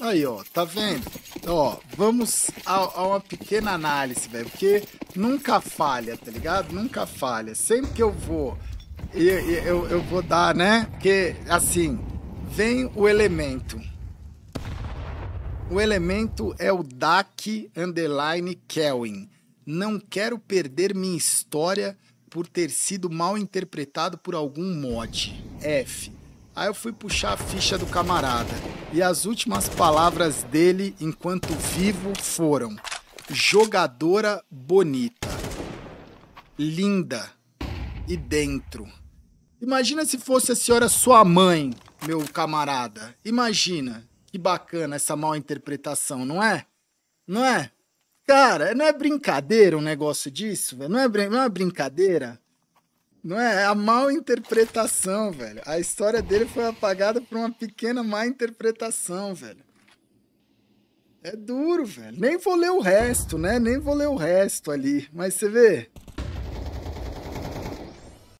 Aí, ó, tá vendo? Ó, vamos a, a uma pequena análise, velho, porque nunca falha, tá ligado? Nunca falha. Sempre que eu vou, eu, eu, eu vou dar, né? Porque, assim, vem o elemento. O elemento é o Dak Underline Kelwin. Não quero perder minha história por ter sido mal interpretado por algum mod. F. Aí eu fui puxar a ficha do camarada. E as últimas palavras dele enquanto vivo foram: jogadora bonita, linda e dentro. Imagina se fosse a senhora sua mãe, meu camarada. Imagina. Que bacana essa mal interpretação, não é? Não é? Cara, não é brincadeira um negócio disso, velho? Não é, não é brincadeira? Não é? é? A mal interpretação, velho. A história dele foi apagada por uma pequena má interpretação, velho. É duro, velho. Nem vou ler o resto, né? Nem vou ler o resto ali. Mas você vê,